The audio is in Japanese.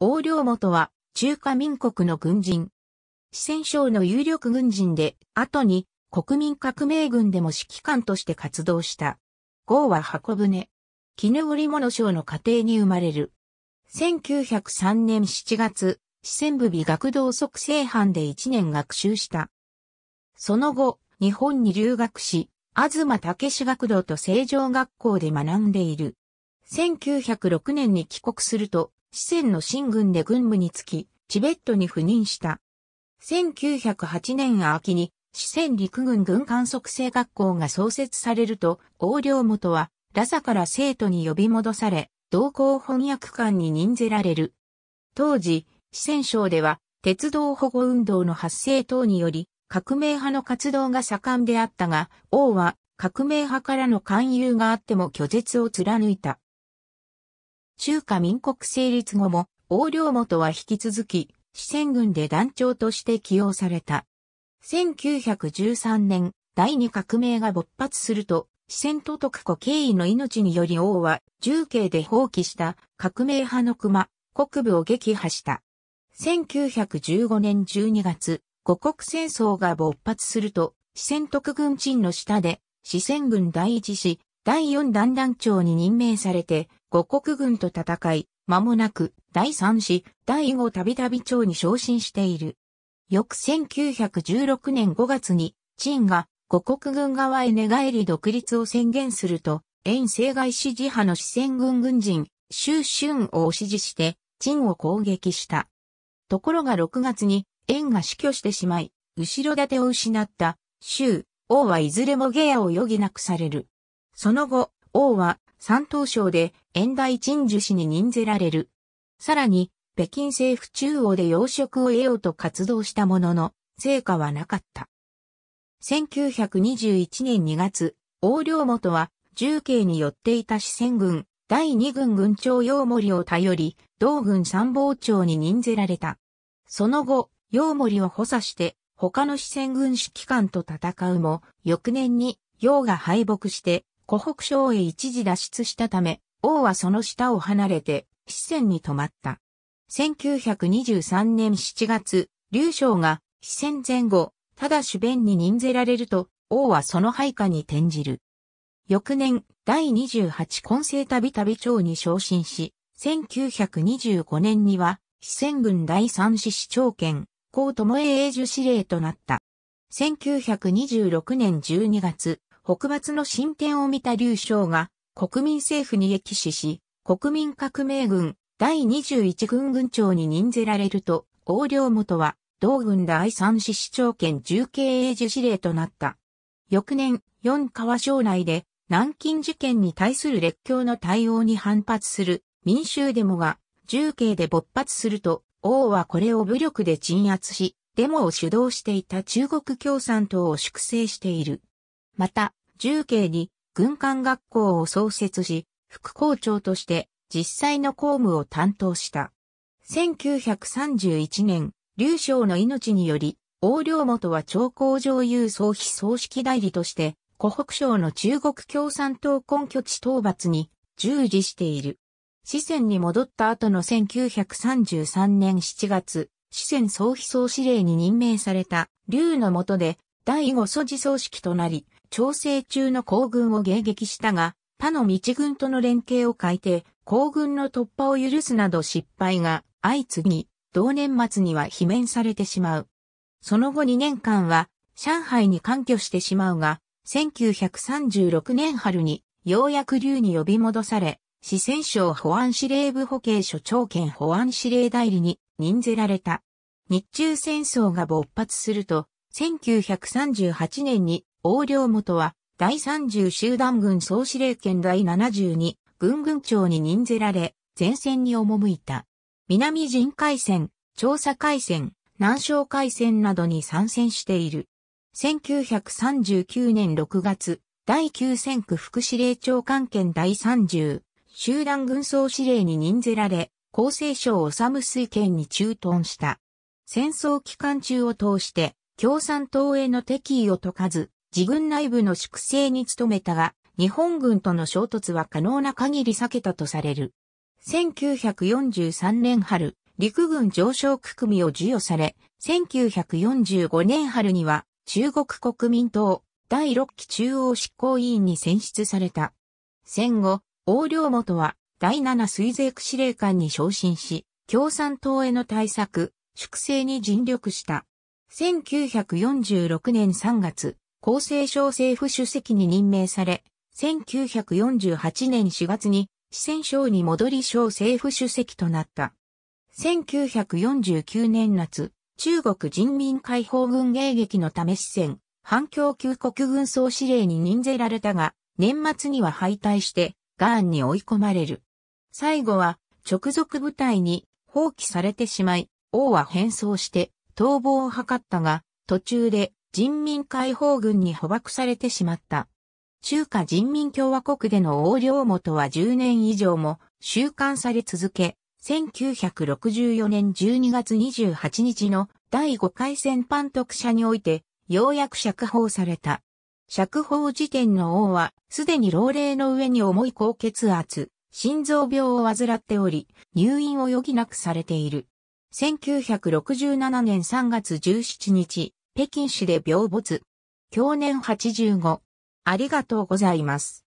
王領元は中華民国の軍人。四川省の有力軍人で、後に国民革命軍でも指揮官として活動した。号は箱舟。絹織物省の家庭に生まれる。1903年7月、四川部美学道促成班で1年学習した。その後、日本に留学し、東武志学堂と成城学校で学んでいる。1906年に帰国すると、四川の新軍で軍部につき、チベットに赴任した。1908年秋に四川陸軍軍観測生学校が創設されると、横領元は、ラザから生徒に呼び戻され、同行翻訳官に任ぜられる。当時、四川省では、鉄道保護運動の発生等により、革命派の活動が盛んであったが、王は革命派からの勧誘があっても拒絶を貫いた。中華民国成立後も、王領元は引き続き、四川軍で団長として起用された。1913年、第二革命が勃発すると、四川都督庫経緯の命により王は、重慶で放棄した革命派の熊、国部を撃破した。1915年12月、五国戦争が勃発すると、四川特軍鎮の下で、四川軍第一師、第四団団長に任命されて、五国軍と戦い、間もなく第三子、第五たびたび長に昇進している。翌1916年5月に、陳が五国軍側へ寝返り独立を宣言すると、遠征外支持派の四川軍軍人、周春を支持して、陳を攻撃した。ところが6月に、遠が死去してしまい、後ろ盾を失った、周、王はいずれも下野を余儀なくされる。その後、王は山東省で遠大鎮守氏に任ぜられる。さらに、北京政府中央で養殖を得ようと活動したものの、成果はなかった。1921年2月、王領元は、重慶に寄っていた四川軍、第二軍軍長楊森を頼り、同軍参謀長に任ぜられた。その後、楊森を補佐して、他の四川軍指揮官と戦うも、翌年に、楊が敗北して、湖北省へ一時脱出したため、王はその下を離れて、四川に泊まった。1923年7月、劉将が四川前後、ただ主弁に任ぜられると、王はその配下に転じる。翌年、第28混成旅旅長に昇進し、1925年には、四川軍第三四市長権、高友英永寿司令となった。1926年12月、北伐の進展を見た劉将が、国民政府に益死し、国民革命軍第21軍軍長に任ぜられると、横領元は同軍第三市市長兼重慶英受司令となった。翌年、四川省内で南京事件に対する列強の対応に反発する民衆デモが重慶で勃発すると、王はこれを武力で鎮圧し、デモを主導していた中国共産党を粛清している。また、重慶に軍艦学校を創設し、副校長として実際の公務を担当した。1931年、劉将の命により、王領元は長江上優総非葬式代理として、湖北省の中国共産党根拠地討伐に従事している。四川に戻った後の1933年7月、四川総非総司令に任命された劉の下で第五素地葬式となり、調整中の皇軍を迎撃したが、他の道軍との連携を変えて、皇軍の突破を許すなど失敗が相次ぎ、同年末には罷免されてしまう。その後2年間は、上海に干居してしまうが、1936年春に、ようやく竜に呼び戻され、四川省保安司令部保健所長兼保安司令代理に任ぜられた。日中戦争が勃発すると、1938年に王領元は、第30集団軍総司令権第72軍軍長に任ぜられ、前線に赴いた。南人海戦、調査海戦、南昌海戦などに参戦している。1939年6月、第9戦区副司令長官権第30集団軍総司令に任ぜられ、厚生省治水権に駐屯した。戦争期間中を通して、共産党への敵意を解かず、自軍内部の粛清に努めたが、日本軍との衝突は可能な限り避けたとされる。1943年春、陸軍上昇区組を授与され、1945年春には中国国民党第6期中央執行委員に選出された。戦後、王領元は第7水税区司令官に昇進し、共産党への対策、粛清に尽力した。1946年3月、厚生省政府主席に任命され、1948年4月に四川省に戻り省政府主席となった。1949年夏、中国人民解放軍迎撃のため四川、反共級国軍総司令に任ぜられたが、年末には敗退して、ガーンに追い込まれる。最後は、直属部隊に放棄されてしまい、王は変装して逃亡を図ったが、途中で人民解放軍に捕獲されてしまった。中華人民共和国での横領元は10年以上も収監され続け、1964年12月28日の第5回戦犯特赦において、ようやく釈放された。釈放時点の王は、すでに老齢の上に重い高血圧、心臓病を患っており、入院を余儀なくされている。1967年3月17日、北京市で病没。去年85。ありがとうございます。